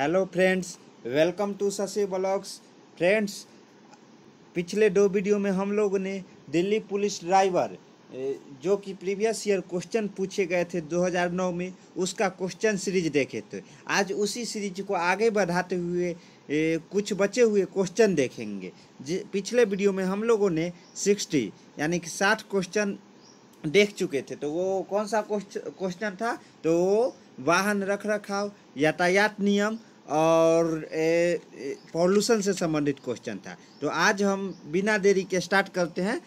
hello friends welcome to Shashi blogs friends पिछले दो video में हम लोगों ने दिल्ली पुलिस ड्राइवर जो कि प्रीवियस ईयर क्वेश्चन पूछे गए थे 2009 में उसका क्वेश्चन सीरीज देखे थे आज उसी सीरीज को आगे बढ़ाते हुए ए, कुछ बचे हुए क्वेश्चन देखेंगे पिछले वीडियो में हम लोगों ने सिक्सटी यानी कि साठ क्वेश्चन देख चुके थे तो वो कौन सा क्वेश्चन था तो वो वाहन रख रखाव यातायात नियम और पॉल्यूशन से संबंधित क्वेश्चन था तो आज हम बिना देरी के स्टार्ट करते हैं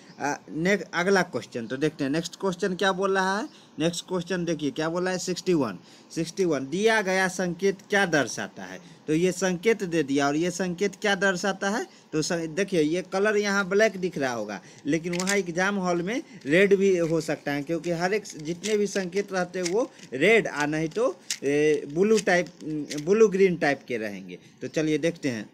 नेक्स्ट अगला क्वेश्चन तो देखते हैं नेक्स्ट क्वेश्चन क्या बोल रहा है नेक्स्ट क्वेश्चन देखिए क्या बोला है सिक्सटी वन सिक्सटी वन दिया गया संकेत क्या दर्शाता है तो ये संकेत दे दिया और ये संकेत क्या दर्शाता है तो देखिए ये कलर यहाँ ब्लैक दिख रहा होगा लेकिन वहाँ एग्ज़ाम हॉल में रेड भी हो सकता है क्योंकि हर एक जितने भी संकेत रहते हैं वो रेड आ नहीं तो blue type blue green type के रहेंगे तो चलिए देखते हैं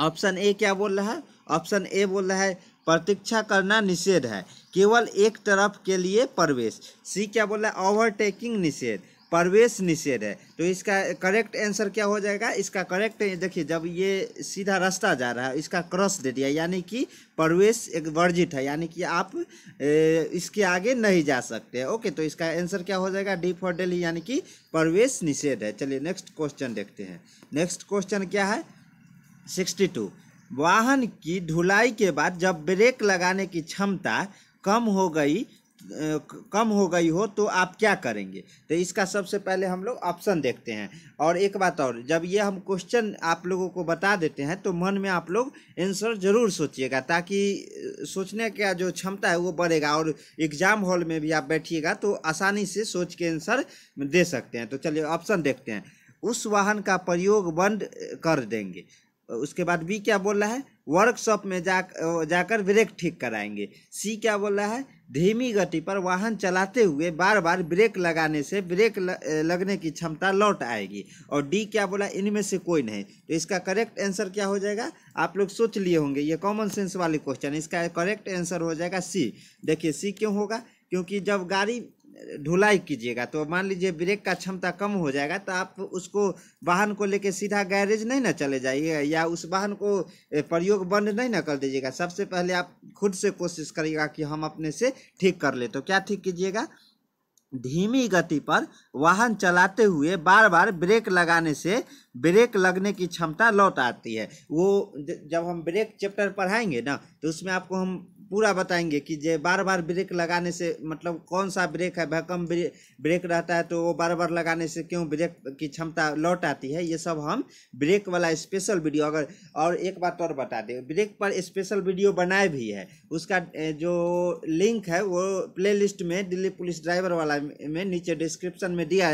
ऑप्शन ए क्या बोल रहा है ऑप्शन ए बोल रहा है प्रतीक्षा करना निषेध है केवल एक तरफ के लिए प्रवेश सी क्या बोल रहा है ओवरटेकिंग निषेध प्रवेश निषेध है तो इसका करेक्ट आंसर क्या हो जाएगा इसका करेक्ट देखिए जब ये सीधा रास्ता जा रहा है इसका क्रॉस दे दिया यानी कि प्रवेश एक वर्जित है यानी कि आप ए, इसके आगे नहीं जा सकते ओके तो इसका आंसर क्या हो जाएगा डी फॉर डेली यानी कि प्रवेश निषेध है चलिए नेक्स्ट क्वेश्चन देखते हैं नेक्स्ट क्वेश्चन क्या है सिक्सटी टू वाहन की धुलाई के बाद जब ब्रेक लगाने की क्षमता कम हो गई कम हो गई हो तो आप क्या करेंगे तो इसका सबसे पहले हम लोग ऑप्शन देखते हैं और एक बात और जब ये हम क्वेश्चन आप लोगों को बता देते हैं तो मन में आप लोग आंसर ज़रूर सोचिएगा ताकि सोचने का जो क्षमता है वो बढ़ेगा और एग्ज़ाम हॉल में भी आप बैठिएगा तो आसानी से सोच के आंसर दे सकते हैं तो चलिए ऑप्शन देखते हैं उस वाहन का प्रयोग बंद कर देंगे उसके बाद बी क्या बोल रहा है वर्कशॉप में जा जाकर ब्रेक ठीक कराएंगे सी क्या बोल रहा है धीमी गति पर वाहन चलाते हुए बार बार ब्रेक लगाने से ब्रेक लगने की क्षमता लौट आएगी और डी क्या बोला इनमें से कोई नहीं तो इसका करेक्ट आंसर क्या हो जाएगा आप लोग सोच लिए होंगे ये कॉमन सेंस वाले क्वेश्चन इसका करेक्ट आंसर हो जाएगा सी देखिए सी क्यों होगा क्योंकि जब गाड़ी ढुलाई कीजिएगा तो मान लीजिए ब्रेक का क्षमता कम हो जाएगा तो आप उसको वाहन को लेके सीधा गैरेज नहीं ना चले जाइए या उस वाहन को प्रयोग बंद नहीं ना कर दीजिएगा सबसे पहले आप खुद से कोशिश करिएगा कि हम अपने से ठीक कर ले तो क्या ठीक कीजिएगा धीमी गति पर वाहन चलाते हुए बार बार ब्रेक लगाने से ब्रेक लगने की क्षमता लौट आती है वो जब हम ब्रेक चैप्टर पढ़ाएंगे ना तो उसमें आपको हम पूरा बताएंगे कि जे बार बार ब्रेक लगाने से मतलब कौन सा ब्रेक है भकम ब्रेक रहता है तो वो बार बार लगाने से क्यों ब्रेक की क्षमता लौट आती है ये सब हम ब्रेक वाला स्पेशल वीडियो अगर और एक बात और बता दें ब्रेक पर स्पेशल वीडियो बनाए भी है उसका जो लिंक है वो प्ले में दिल्ली पुलिस ड्राइवर वाला में नीचे डिस्क्रिप्शन में दिया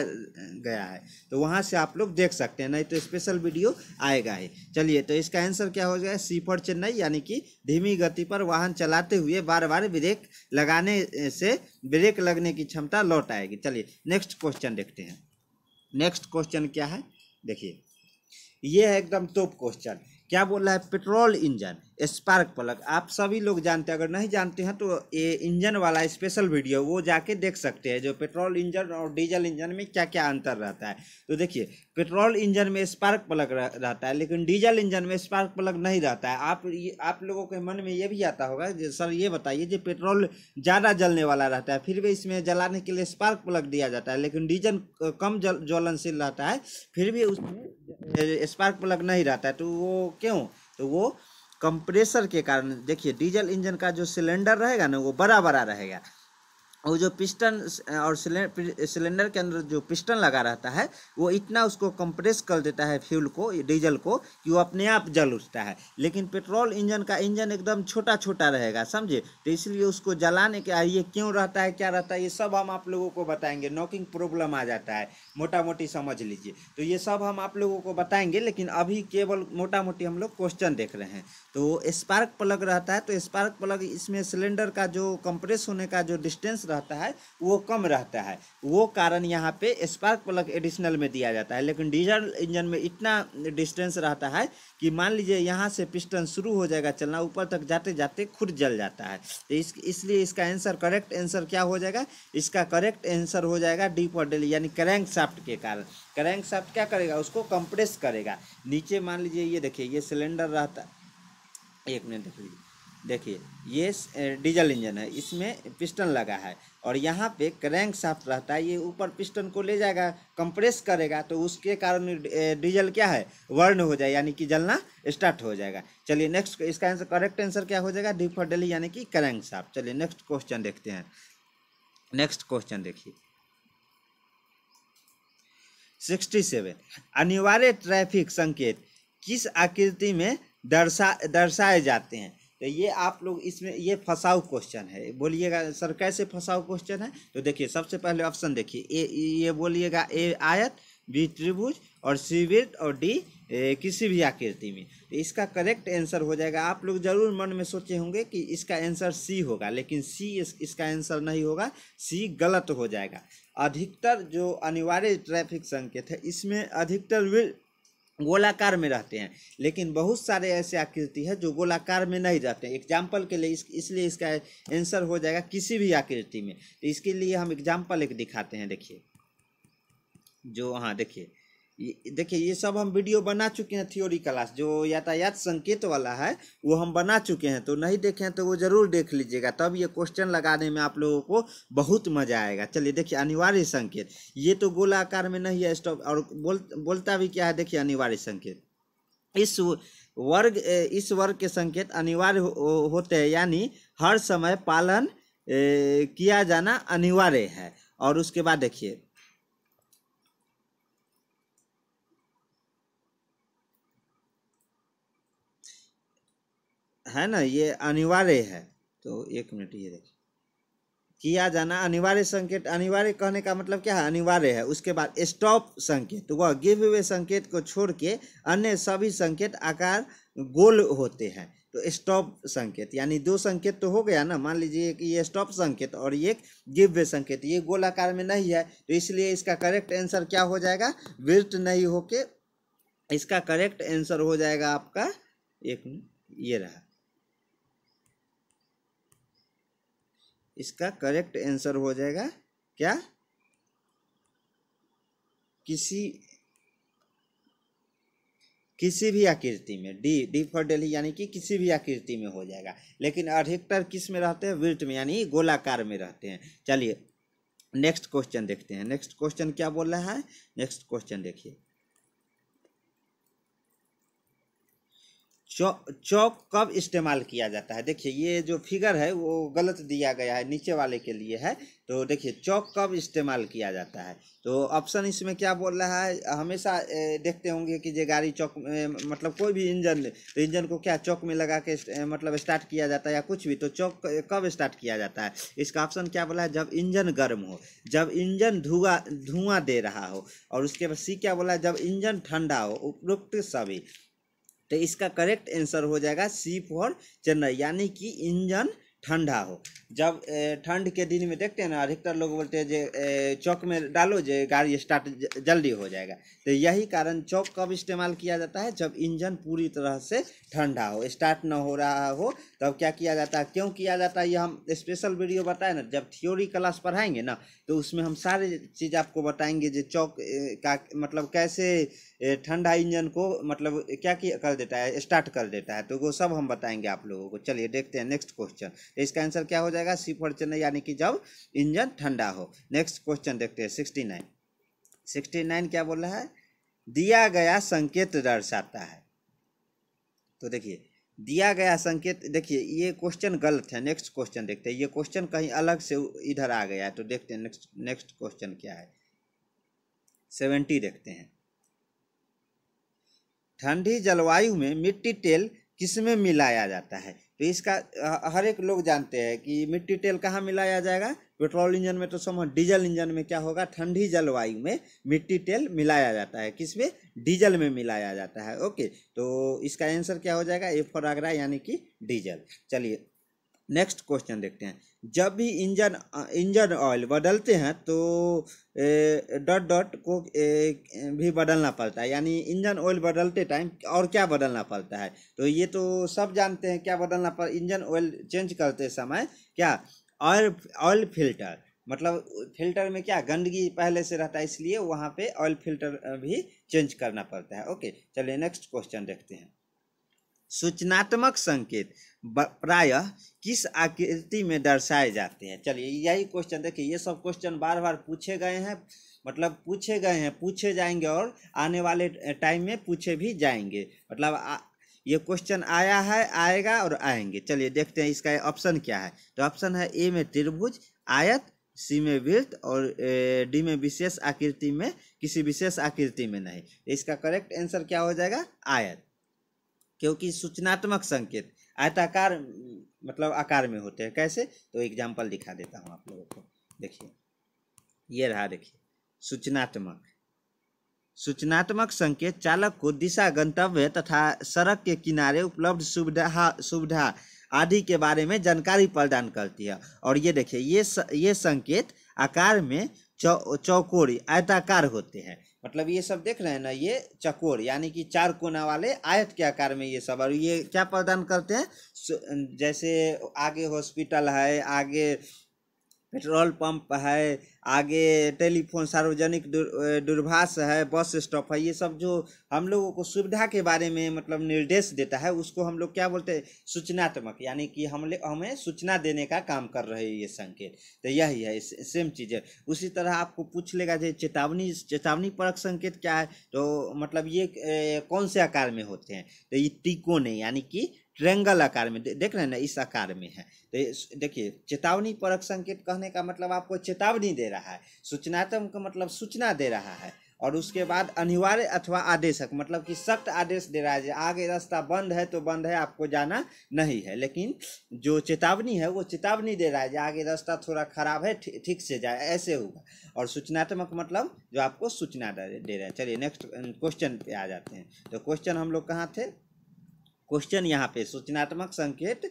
गया है तो वहाँ से आप लोग देख सकते हैं नहीं तो स्पेशल वीडियो आएगा ही चलिए तो इसका आंसर क्या हो जाए सी चेन्नई यानी कि धीमी गति पर वाहन चला लगाते हुए बार बार ब्रेक लगाने से ब्रेक लगने की क्षमता लौट आएगी चलिए नेक्स्ट क्वेश्चन देखते हैं नेक्स्ट क्वेश्चन क्या है देखिए यह है एकदम टॉप क्वेश्चन क्या बोल रहा है पेट्रोल इंजन स्पार्क प्लग आप सभी लोग जानते हैं अगर नहीं जानते हैं तो ये इंजन वाला स्पेशल वीडियो वो जाके देख सकते हैं जो पेट्रोल इंजन और डीजल इंजन में क्या क्या अंतर रहता है तो देखिए पेट्रोल इंजन में स्पार्क प्लग रहता है लेकिन डीजल इंजन में स्पार्क प्लग नहीं रहता है आप ये आप लोगों के मन में ये भी आता होगा सर ये बताइए जो पेट्रोल ज़्यादा जलने वाला रहता है फिर भी इसमें जलाने के लिए स्पार्क प्लग दिया जाता है लेकिन डीजल कम ज्वलनशील रहता है फिर भी उसमें स्पार्क प्लग नहीं रहता है तो वो क्यों तो वो कंप्रेसर के कारण देखिए डीजल इंजन का जो सिलेंडर रहेगा ना वो बड़ा बड़ा रहेगा वो जो पिस्टन और सिलेंडर के अंदर जो पिस्टन लगा रहता है वो इतना उसको कंप्रेस कर देता है फ्यूल को डीजल को कि वो अपने आप जल उठता है लेकिन पेट्रोल इंजन का इंजन एकदम छोटा छोटा रहेगा समझे तो इसलिए उसको जलाने के ये क्यों रहता है क्या रहता है ये सब हम आप लोगों को बताएंगे नॉकिंग प्रॉब्लम आ जाता है मोटा मोटी समझ लीजिए तो ये सब हम आप लोगों को बताएंगे लेकिन अभी केवल मोटा मोटी हम लोग क्वेश्चन देख रहे हैं तो स्पार्क प्लग रहता है तो स्पार्क प्लग इसमें सिलेंडर का जो कंप्रेस होने का जो डिस्टेंस रहता है वो कम रहता है वो कारण यहाँ पे स्पार्क प्लग एडिशनल में दिया जाता है लेकिन डीजल इंजन में इतना डिस्टेंस रहता है कि मान लीजिए यहाँ से पिस्टन शुरू हो जाएगा चलना ऊपर तक जाते जाते खुद जल जाता है तो इस इसलिए इसका आंसर करेक्ट आंसर क्या हो जाएगा इसका करेक्ट आंसर हो जाएगा डी पॉडल यानी क्रैंक शाफ्ट शाफ्ट के कारण क्रैंक शाफ्ट क्या करेगा उसको कंप्रेस करेगा नीचे मान लीजिए ये देखिए ये सिलेंडर रहता एक मिनट देख लीजिए देखिए ये डीजल इंजन है इसमें पिस्टन लगा है और यहाँ पे क्रैंक साफ रहता है ये ऊपर पिस्टन को ले जाएगा कंप्रेस करेगा तो उसके कारण डीजल क्या है वर्न हो जाए यानी कि जलना स्टार्ट हो जाएगा चलिए नेक्स्ट इसका आंसर करेक्ट आंसर क्या हो जाएगा डिफर डेली यानी कि क्रैंक साफ चलिए नेक्स्ट क्वेश्चन देखते हैं नेक्स्ट क्वेश्चन देखिए सिक्सटी सेवन अनिवार्य ट्रैफिक संकेत किस आकृति में दर्शा दर्शाए जाते हैं तो ये आप लोग इसमें ये फंसाऊ क्वेश्चन है बोलिएगा सर कैसे फंसाऊ क्वेश्चन है तो देखिए सबसे पहले ऑप्शन देखिए ए ये बोलिएगा ए आयत बी त्रिभुज और शिविर और डी किसी भी आकृति में तो इसका करेक्ट आंसर हो जाएगा आप लोग जरूर मन में सोचे होंगे कि इसका आंसर सी होगा लेकिन सी इस, इसका आंसर नहीं होगा सी गलत हो जाएगा अधिकतर जो अनिवार्य ट्रैफिक संकेत है इसमें अधिकतर गोलाकार में रहते हैं लेकिन बहुत सारे ऐसे आकृति है जो गोलाकार में नहीं रहते हैं एग्जाम्पल के लिए इस, इसलिए इसका आंसर हो जाएगा किसी भी आकृति में तो इसके लिए हम एग्जाम्पल एक दिखाते हैं देखिए जो हाँ देखिए देखिए ये सब हम वीडियो बना चुके हैं थ्योरी क्लास जो यातायात संकेत वाला है वो हम बना चुके हैं तो नहीं देखे हैं तो वो जरूर देख लीजिएगा तब ये क्वेश्चन लगाने में आप लोगों को बहुत मजा आएगा चलिए देखिए अनिवार्य संकेत ये तो गोलाकार में नहीं है स्टॉप और बोल बोलता भी क्या है देखिए अनिवार्य संकेत इस वर्ग इस वर्ग के संकेत अनिवार्य हो, होते हैं यानी हर समय पालन किया जाना अनिवार्य है और उसके बाद देखिए है ना ये अनिवार्य है तो एक मिनट ये देखिए किया जाना अनिवार्य संकेत अनिवार्य कहने का मतलब क्या है अनिवार्य है उसके बाद स्टॉप संकेत तो वह गिव वे संकेत को छोड़ के अन्य सभी संकेत आकार गोल होते हैं तो स्टॉप संकेत यानी दो संकेत तो हो गया ना मान लीजिए कि ये स्टॉप संकेत और ये गिव वे संकेत ये गोल आकार में नहीं है तो इसलिए इसका करेक्ट आंसर क्या हो जाएगा वृत्त नहीं होके इसका करेक्ट आंसर हो जाएगा आपका एक ये रहा इसका करेक्ट आंसर हो जाएगा क्या किसी किसी भी आकृति में डी डी फॉर डेली यानी कि किसी भी आकृति में हो जाएगा लेकिन अधिकतर किस में रहते हैं वृत्त में यानी गोलाकार में रहते हैं चलिए नेक्स्ट क्वेश्चन देखते हैं नेक्स्ट क्वेश्चन क्या बोल रहा है नेक्स्ट क्वेश्चन देखिए चौक चौक कब इस्तेमाल किया जाता है देखिए ये जो फिगर है वो गलत दिया गया है नीचे वाले के लिए है तो देखिए चौक कब इस्तेमाल किया जाता है तो ऑप्शन इसमें क्या बोल रहा है हमेशा देखते होंगे कि जो गाड़ी चौक मतलब कोई भी इंजन तो इंजन को क्या चौक में लगा के मतलब स्टार्ट किया जाता है या कुछ भी तो चौक कब स्टार्ट किया जाता है इसका ऑप्शन क्या बोला है जब इंजन गर्म हो जब इंजन धुआं धुआं दे रहा हो और उसके बाद सी क्या बोला है जब इंजन ठंडा हो उपरोक्त सभी तो इसका करेक्ट आंसर हो जाएगा सी फॉर चेन्नई यानी कि इंजन ठंडा हो जब ठंड के दिन में देखते हैं ना अधिकतर लोग बोलते हैं जे चौक में डालो जे गाड़ी स्टार्ट जल्दी हो जाएगा तो यही कारण चौक कब इस्तेमाल किया जाता है जब इंजन पूरी तरह से ठंडा हो स्टार्ट ना हो रहा हो तब क्या किया जाता है क्यों किया जाता है ये हम स्पेशल वीडियो बताए ना जब थ्योरी क्लास पढ़ाएंगे ना तो उसमें हम सारे चीज़ आपको बताएंगे जो चौक का मतलब कैसे ठंडा इंजन को मतलब क्या कर देता है स्टार्ट कर देता है तो वो सब हम बताएँगे आप लोगों को चलिए देखते हैं नेक्स्ट क्वेश्चन तो इसका आंसर क्या हो जाएगा सी फॉर चेन्नई यानी कि जब इंजन ठंडा हो नेक्स्ट क्वेश्चन देखते हैं सिक्सटी नाइन सिक्सटी नाइन क्या बोल रहा है दिया गया संकेत दर्शाता है तो देखिए दिया गया संकेत देखिए ये क्वेश्चन गलत है नेक्स्ट क्वेश्चन देखते हैं ये क्वेश्चन कहीं अलग से इधर आ गया है तो देखते हैं नेक्स्ट नेक्स्ट क्वेश्चन क्या है सेवेंटी देखते हैं ठंडी जलवायु में मिट्टी तेल किसमें मिलाया जाता है तो इसका हर एक लोग जानते हैं कि मिट्टी तेल कहाँ मिलाया जाएगा पेट्रोल इंजन में तो समझ डीजल इंजन में क्या होगा ठंडी जलवायु में मिट्टी तेल मिलाया जाता है किस में डीजल में मिलाया जाता है ओके तो इसका आंसर क्या हो जाएगा ए फॉर आगरा यानी कि डीजल चलिए नेक्स्ट क्वेश्चन देखते हैं जब भी इंजन इंजन ऑयल बदलते हैं तो डॉट डॉट को ए, भी बदलना पड़ता है यानी इंजन ऑयल बदलते टाइम और क्या बदलना पड़ता है तो ये तो सब जानते हैं क्या बदलना पड़ इंजन ऑयल चेंज करते समय क्या ऑयल ऑयल फिल्टर मतलब फिल्टर में क्या गंदगी पहले से रहता है इसलिए वहाँ पे ऑयल फिल्टर भी चेंज करना पड़ता है ओके चलिए नेक्स्ट क्वेश्चन देखते हैं सूचनात्मक संकेत प्रायः किस आकृति में दर्शाए जाते हैं चलिए यही क्वेश्चन देखिए ये सब क्वेश्चन बार बार पूछे गए हैं मतलब पूछे गए हैं पूछे जाएंगे और आने वाले टाइम में पूछे भी जाएंगे मतलब ये क्वेश्चन आया है आएगा और आएंगे चलिए देखते हैं इसका ऑप्शन क्या है तो ऑप्शन है ए में त्रिभुज आयत सी में वृत्त और डी में विशेष आकृति में किसी विशेष आकृति में नहीं तो इसका करेक्ट आंसर क्या हो जाएगा आयत क्योंकि सूचनात्मक संकेत आयताकार मतलब आकार में होते हैं कैसे तो एग्जाम्पल दिखा देता हूँ आप लोगों को देखिए ये रहा देखिए सूचनात्मक सूचनात्मक संकेत चालक को दिशा गंतव्य तथा सड़क के किनारे उपलब्ध सुविधा सुविधा आदि के बारे में जानकारी प्रदान करती है और ये देखिए ये स, ये संकेत आकार में चौ चौकोरी आयताकार होते हैं मतलब ये सब देख रहे हैं ना ये चकोर यानी कि चार कोना वाले आयत के आकार में ये सब और ये क्या प्रदान करते हैं जैसे आगे हॉस्पिटल है आगे पेट्रोल पंप है आगे टेलीफोन सार्वजनिक दूरभाष है बस स्टॉप है ये सब जो हम लोगों को सुविधा के बारे में मतलब निर्देश देता है उसको हम लोग क्या बोलते हैं सूचनात्मक यानी कि हम हमें सूचना देने का काम कर रहे हैं ये संकेत तो यही है सेम चीज़ है उसी तरह आपको पूछ लेगा जो चेतावनी चेतावनी परक संकेत क्या है तो मतलब ये ए, कौन से आकार में होते हैं तो ये टिकोने यानी कि ट्रेंगल आकार में दे, देख रहे हैं ना इस आकार में है तो देखिए चेतावनी परक संकेत कहने का मतलब आपको चेतावनी दे रहा है सूचनात्मक का मतलब सूचना दे रहा है और उसके बाद अनिवार्य अथवा आदेशक मतलब कि सख्त आदेश दे रहा है आगे रास्ता बंद है तो बंद है आपको जाना नहीं है लेकिन जो चेतावनी है वो चेतावनी दे रहा है जो आगे रास्ता थोड़ा खराब है ठीक से जाए ऐसे होगा और सूचनात्मक मतलब जो आपको सूचना दे रहा है चलिए नेक्स्ट क्वेश्चन पे आ जाते हैं तो क्वेश्चन हम लोग कहाँ थे क्वेश्चन यहाँ पे सूचनात्मक संकेत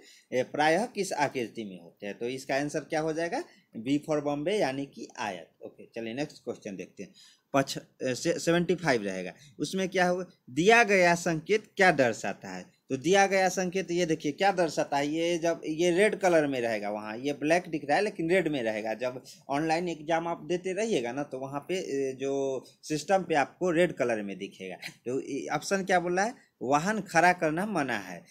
प्रायः किस आकृति में होते हैं तो इसका आंसर क्या हो जाएगा बी फॉर बॉम्बे यानी कि आयत ओके चलिए नेक्स्ट क्वेश्चन देखते हैं पच सेवेंटी फाइव रहेगा उसमें क्या होगा दिया गया संकेत क्या दर्शाता है तो दिया गया संकेत ये देखिए क्या दर्शाता है ये जब ये रेड कलर में रहेगा वहाँ ये ब्लैक दिख रहा है लेकिन रेड में रहेगा जब ऑनलाइन एग्जाम आप देते रहिएगा ना तो वहाँ पे जो सिस्टम पे आपको रेड कलर में दिखेगा तो ऑप्शन क्या बोला है वाहन खड़ा करना मना है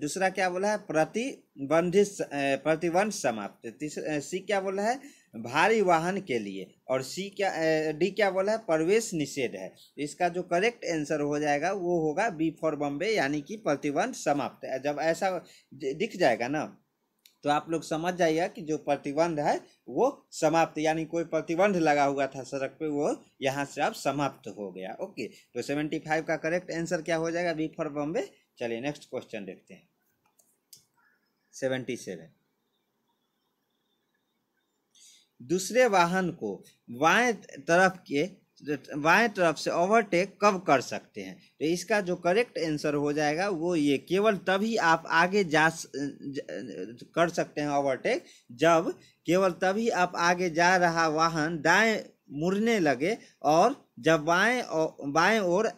दूसरा क्या बोला है प्रतिबंधित प्रतिबंध समाप्त तीसरा सी क्या बोला है भारी वाहन के लिए और सी क्या डी क्या बोला है प्रवेश निषेध है इसका जो करेक्ट आंसर हो जाएगा वो होगा बी फॉर बॉम्बे यानी कि प्रतिबंध समाप्त जब ऐसा दिख जाएगा ना तो आप लोग समझ जाइए कि जो प्रतिबंध है वो समाप्त यानी कोई प्रतिबंध लगा हुआ था सड़क पे वो यहाँ से अब समाप्त हो गया ओके तो सेवेंटी फाइव का करेक्ट आंसर क्या हो जाएगा बी फॉर बॉम्बे चलिए नेक्स्ट क्वेश्चन देखते हैं सेवेंटी सेवन दूसरे वाहन को बाएं तरफ के बाएं तरफ से ओवरटेक कब कर सकते हैं तो इसका जो करेक्ट आंसर हो जाएगा वो ये केवल तभी आप आगे जा, कर सकते हैं ओवरटेक जब केवल तभी आप आगे जा रहा वाहन दाएं मुड़ने लगे और जब बाएं बाएं और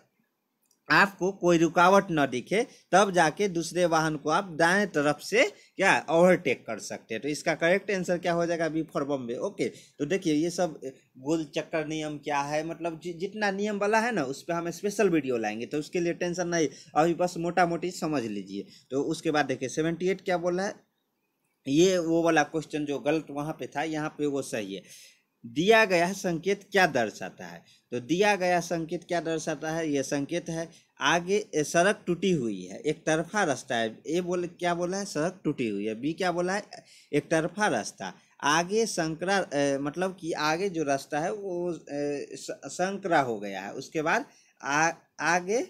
आपको कोई रुकावट न दिखे तब जाके दूसरे वाहन को आप दाएं तरफ से क्या ओवरटेक कर सकते हैं तो इसका करेक्ट आंसर क्या हो जाएगा बी फॉर बॉम्बे ओके तो देखिए ये सब गोल चक्कर नियम क्या है मतलब जि, जितना नियम वाला है ना उस पर हम स्पेशल वीडियो लाएंगे तो उसके लिए टेंशन नहीं अभी बस मोटा मोटी समझ लीजिए तो उसके बाद देखिए सेवेंटी एट क्या बोला है ये वो वाला क्वेश्चन जो गलत वहाँ पर था यहाँ पर वो सही है दिया गया संकेत क्या दर्शाता है तो दिया गया संकेत क्या दर्शाता है ये संकेत है आगे सड़क टूटी हुई है एक तरफा रास्ता है ए बोले क्या बोला है सड़क टूटी हुई है बी क्या बोला है एक तरफा रास्ता आगे संकरा मतलब कि आगे जो रास्ता है वो संकरा हो गया है उसके बाद आ, आगे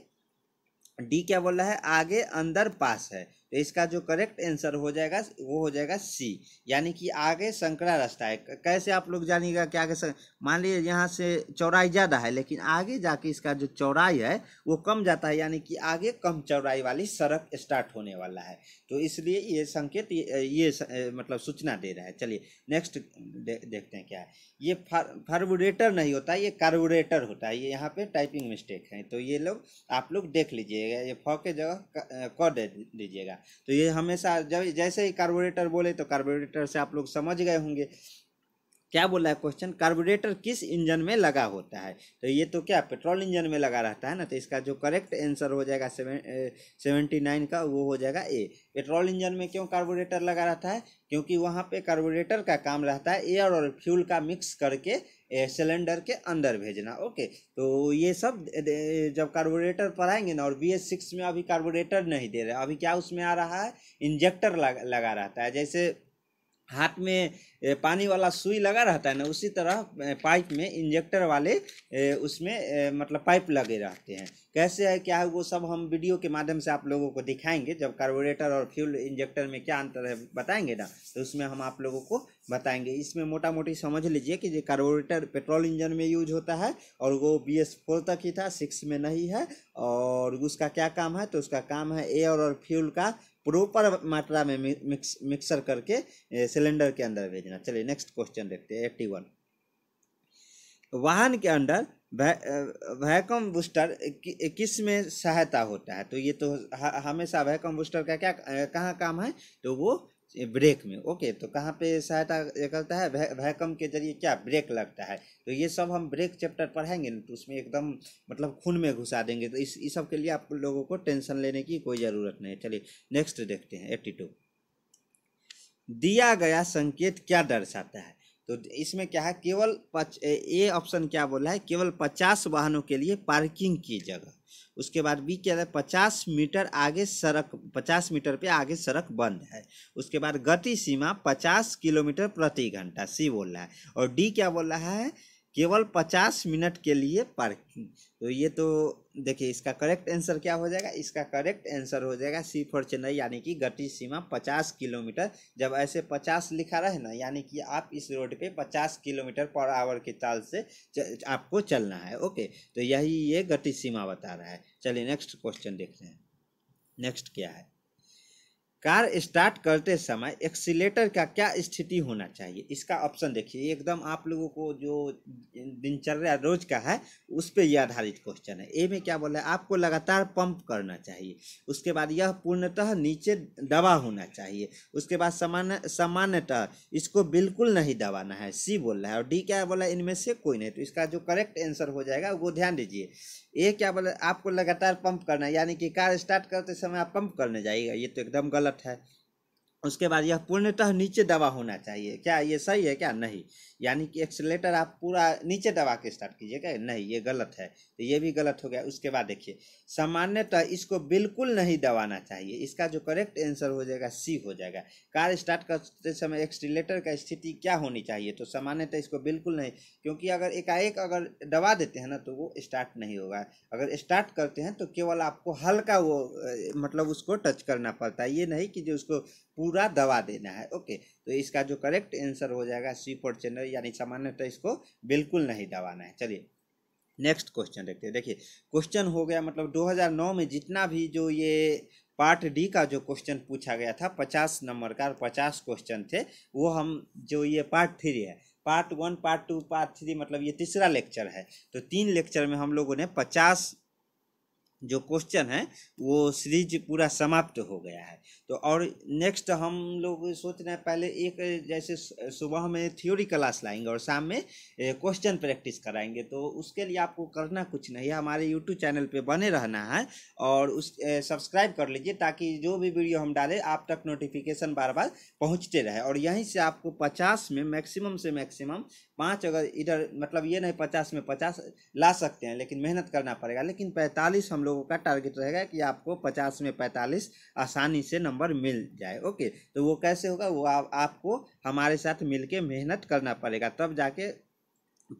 डी क्या बोला है आगे अंदर पास है तो इसका जो करेक्ट आंसर हो जाएगा वो हो जाएगा सी यानी कि आगे संकरा रास्ता है कैसे आप लोग जानिएगा कि आगे सं... मान लीजिए यहाँ से चौड़ाई ज़्यादा है लेकिन आगे जाके इसका जो चौड़ाई है वो कम जाता है यानी कि आगे कम चौड़ाई वाली सड़क स्टार्ट होने वाला है तो इसलिए ये संकेत ये, ये स, मतलब सूचना दे रहा है चलिए नेक्स्ट दे, देखते हैं क्या है ये फार्बुरेटर नहीं होता ये कार्बोरेटर होता है ये यहाँ पर टाइपिंग मिस्टेक है तो ये लोग आप लोग देख लीजिएगा ये फ के जगह क दे लीजिएगा तो ये हमेशा जब जैसे ही कार्बोरेटर बोले तो कार्बोरेटर से आप लोग समझ गए होंगे क्या बोला है क्वेश्चन कार्बोरेटर किस इंजन में लगा होता है तो ये तो क्या पेट्रोल इंजन में लगा रहता है ना तो इसका जो करेक्ट आंसर हो जाएगा सेवेंटी नाइन का वो हो जाएगा ए पेट्रोल इंजन में क्यों कार्बोरेटर लगा रहता है क्योंकि वहाँ पे कार्बोरेटर का काम रहता है एयर और फ्यूल का मिक्स करके सिलेंडर के अंदर भेजना ओके तो ये सब जब कार्बोरेटर पर आएंगे ना और बी एस सिक्स में अभी कार्बोरेटर नहीं दे रहे अभी क्या उसमें आ रहा है इंजेक्टर लगा, लगा रहता है जैसे हाथ में पानी वाला सुई लगा रहता है ना उसी तरह पाइप में इंजेक्टर वाले उसमें मतलब पाइप लगे रहते हैं कैसे है क्या है वो सब हम वीडियो के माध्यम से आप लोगों को दिखाएंगे जब कार्बोरेटर और फ्यूल इंजेक्टर में क्या अंतर है बताएंगे ना तो उसमें हम आप लोगों को बताएंगे इसमें मोटा मोटी समझ लीजिए कि जो कार्बोरेटर पेट्रोल इंजन में यूज होता है और वो बी एस फोर तक ही था सिक्स में नहीं है और उसका क्या काम है तो उसका काम है एयर और फ्यूल का प्रॉपर मात्रा में मिक्स मिक्सर करके सिलेंडर के अंदर भेजना चलिए नेक्स्ट क्वेश्चन देखते हैं एट्टी वन वाहन के अंदर वैकम बूस्टर कि, किस में सहायता होता है तो ये तो हमेशा वैकम बूस्टर का क्या कहाँ काम है तो वो ब्रेक में ओके तो कहाँ पे सहायता निकलता है वैकम के जरिए क्या ब्रेक लगता है तो ये सब हम ब्रेक चैप्टर पढ़ाएंगे ना तो उसमें एकदम मतलब खून में घुसा देंगे तो इस इस सब के लिए आप लोगों को टेंशन लेने की कोई ज़रूरत नहीं चलिए नेक्स्ट देखते हैं एट्टी टू दिया गया संकेत क्या दर्शाता है तो इसमें क्या है केवल पच ए ऑप्शन क्या बोला है केवल पचास वाहनों के लिए पार्किंग की जगह उसके बाद बी क्या है पचास मीटर आगे सड़क पचास मीटर पे आगे सड़क बंद है उसके बाद गति सीमा पचास किलोमीटर प्रति घंटा सी बोल रहा है और डी क्या बोल रहा है केवल पचास मिनट के लिए पार्किंग तो ये तो देखिए इसका करेक्ट आंसर क्या हो जाएगा इसका करेक्ट आंसर हो जाएगा सी फॉर चेन्नई यानी कि गति सीमा पचास किलोमीटर जब ऐसे पचास लिखा रहे ना यानी कि आप इस रोड पे पचास किलोमीटर पर आवर के चाल से च, आपको चलना है ओके तो यही ये गति सीमा बता रहा है चलिए नेक्स्ट क्वेश्चन देखते हैं नेक्स्ट क्या है कार स्टार्ट करते समय एक्सीटर का क्या स्थिति होना चाहिए इसका ऑप्शन देखिए एकदम आप लोगों को जो दिनचर्या रोज का है उस पर यह आधारित क्वेश्चन है ए में क्या बोला है आपको लगातार पंप करना चाहिए उसके बाद यह पूर्णतः नीचे दबा होना चाहिए उसके बाद सामान्य सामान्यतः इसको बिल्कुल नहीं दबाना है सी बोल रहा है और डी क्या बोला है इनमें से कोई नहीं तो इसका जो करेक्ट आंसर हो जाएगा वो ध्यान दीजिए ए क्या बोला आपको लगातार पंप करना यानी कि कार स्टार्ट करते समय आप पंप करने जाइएगा ये तो एकदम गलत गलत है उसके बाद यह पूर्णतः नीचे दबा होना चाहिए क्या ये सही है क्या नहीं यानी कि एक्सलेटर आप पूरा नीचे दबा के स्टार्ट कीजिएगा नहीं ये गलत है तो ये भी गलत हो गया उसके बाद देखिए सामान्यतः इसको बिल्कुल नहीं दबाना चाहिए इसका जो करेक्ट आंसर हो जाएगा सी हो जाएगा कार स्टार्ट करते समय एक्सलेटर का स्थिति क्या होनी चाहिए तो सामान्यतः इसको बिल्कुल नहीं क्योंकि अगर एकाएक अगर दबा देते हैं ना तो वो स्टार्ट नहीं होगा अगर स्टार्ट करते हैं तो केवल आपको हल्का वो मतलब उसको टच करना पड़ता है ये नहीं कि जो उसको पूरा दबा देना है ओके तो इसका जो करेक्ट आंसर हो जाएगा सी फॉर चैनल है यानी सामान्यतः इसको बिल्कुल नहीं दबाना है चलिए नेक्स्ट क्वेश्चन देखते हैं देखिए क्वेश्चन हो गया मतलब 2009 में जितना भी जो ये पार्ट डी का जो क्वेश्चन पूछा गया था 50 नंबर का और पचास क्वेश्चन थे वो हम जो ये पार्ट थ्री है part one part two part three मतलब ये तीसरा लेक्चर है तो तीन लेक्चर में हम लोगों ने पचास जो क्वेश्चन है वो सीरीज पूरा समाप्त हो गया है तो और नेक्स्ट हम लोग सोच रहे हैं पहले एक जैसे सुबह में थ्योरी क्लास लाएंगे और शाम में क्वेश्चन प्रैक्टिस कराएंगे तो उसके लिए आपको करना कुछ नहीं है हमारे यूट्यूब चैनल पे बने रहना है और उस सब्सक्राइब कर लीजिए ताकि जो भी वीडियो हम डालें आप तक नोटिफिकेशन बार बार पहुँचते रहे और यहीं से आपको पचास में मैक्सिमम से मैक्सिमम पाँच अगर इधर मतलब ये नहीं पचास में पचास ला सकते हैं लेकिन मेहनत करना पड़ेगा लेकिन पैंतालीस हम लोगों का टारगेट रहेगा कि आपको पचास में पैंतालीस आसानी से नंबर मिल जाए ओके तो वो कैसे होगा वो आ, आपको हमारे साथ मिलके मेहनत करना पड़ेगा तब जाके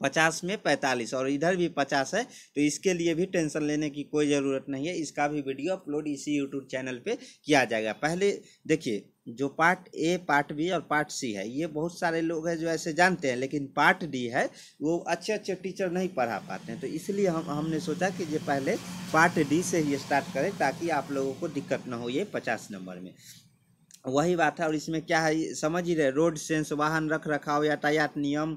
पचास में पैंतालीस और इधर भी पचास है तो इसके लिए भी टेंशन लेने की कोई ज़रूरत नहीं है इसका भी वीडियो अपलोड इसी यूट्यूब चैनल पे किया जाएगा पहले देखिए जो पार्ट ए पार्ट बी और पार्ट सी है ये बहुत सारे लोग हैं जो ऐसे जानते हैं लेकिन पार्ट डी है वो अच्छे अच्छे टीचर नहीं पढ़ा पाते हैं तो इसलिए हम हमने सोचा कि ये पहले पार्ट डी से ही स्टार्ट करें ताकि आप लोगों को दिक्कत ना हो ये पचास नंबर में वही बात है और इसमें क्या है समझ ही रहे रोड सेंस वाहन रख रखाव यातायात नियम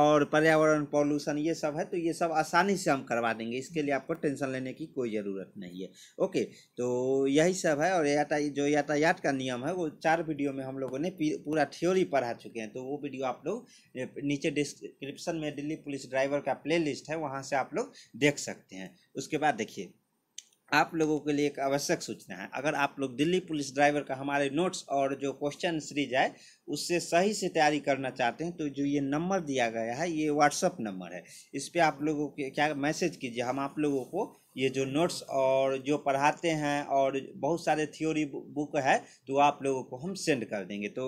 और पर्यावरण पॉल्यूशन ये सब है तो ये सब आसानी से हम करवा देंगे इसके लिए आपको टेंशन लेने की कोई ज़रूरत नहीं है ओके तो यही सब है और याता जो यातायात का नियम है वो चार वीडियो में हम लोगों ने पूरा थ्योरी पढ़ा चुके हैं तो वो वीडियो आप लोग नीचे डिस्क्रिप्शन में दिल्ली पुलिस ड्राइवर का प्ले है वहाँ से आप लोग देख सकते हैं उसके बाद देखिए आप लोगों के लिए एक आवश्यक सूचना है अगर आप लोग दिल्ली पुलिस ड्राइवर का हमारे नोट्स और जो क्वेश्चन सीरीज है उससे सही से तैयारी करना चाहते हैं तो जो ये नंबर दिया गया है ये व्हाट्सअप नंबर है इस पर आप लोगों के क्या मैसेज कीजिए हम आप लोगों को ये जो नोट्स और जो पढ़ाते हैं और बहुत सारे थ्योरी बुक है तो आप लोगों को हम सेंड कर देंगे तो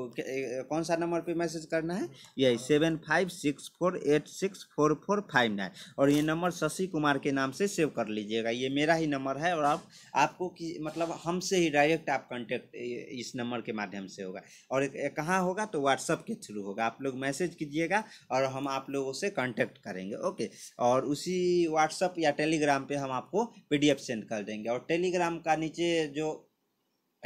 कौन सा नंबर पे मैसेज करना है यही seven five six four eight six four four five nine और ये नंबर शशि कुमार के नाम से सेव कर लीजिएगा ये मेरा ही नंबर है और आप आपको कि मतलब हमसे ही डायरेक्ट आप कॉन्टेक्ट इस नंबर के माध्यम से होगा और कहाँ होगा तो व्हाट्सअप के थ्रू होगा आप लोग मैसेज कीजिएगा और हम आप लोगों से कॉन्टैक्ट करेंगे ओके और उसी व्हाट्सअप या टेलीग्राम पर हम आपको आपको पीडीएफ सेंड कर देंगे और टेलीग्राम का नीचे जो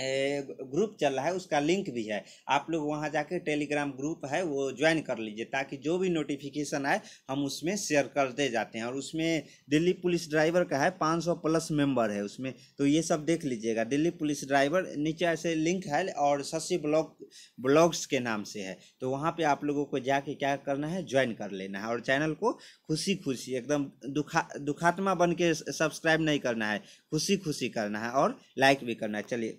ग्रुप चल रहा है उसका लिंक भी है आप लोग वहाँ जाके टेलीग्राम ग्रुप है वो ज्वाइन कर लीजिए ताकि जो भी नोटिफिकेशन आए हम उसमें शेयर करते जाते हैं और उसमें दिल्ली पुलिस ड्राइवर का है 500 प्लस मेंबर है उसमें तो ये सब देख लीजिएगा दिल्ली पुलिस ड्राइवर नीचे ऐसे लिंक है और शशि ब्लॉग ब्लॉग्स के नाम से है तो वहाँ पर आप लोगों को जाके क्या करना है ज्वाइन कर लेना है और चैनल को खुशी खुशी एकदम दुखा दुखात्मा बन के सब्सक्राइब नहीं करना है खुशी खुशी करना है और लाइक भी करना है चलिए